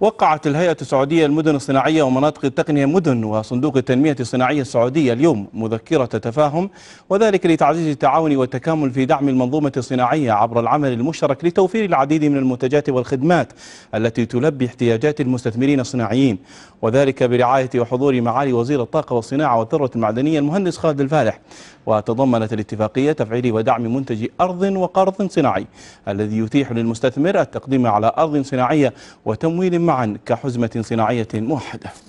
وقعت الهيئة السعودية للمدن الصناعية ومناطق التقنية مدن وصندوق التنمية الصناعية السعودية اليوم مذكرة تفاهم وذلك لتعزيز التعاون والتكامل في دعم المنظومة الصناعية عبر العمل المشترك لتوفير العديد من المنتجات والخدمات التي تلبي احتياجات المستثمرين الصناعيين وذلك برعاية وحضور معالي وزير الطاقة والصناعة والثروة المعدنية المهندس خالد الفالح وتضمنت الاتفاقية تفعيل ودعم منتج أرض وقرض صناعي الذي يتيح للمستثمر التقديم على أرض صناعية وتمويل معا كحزمة صناعية موحدة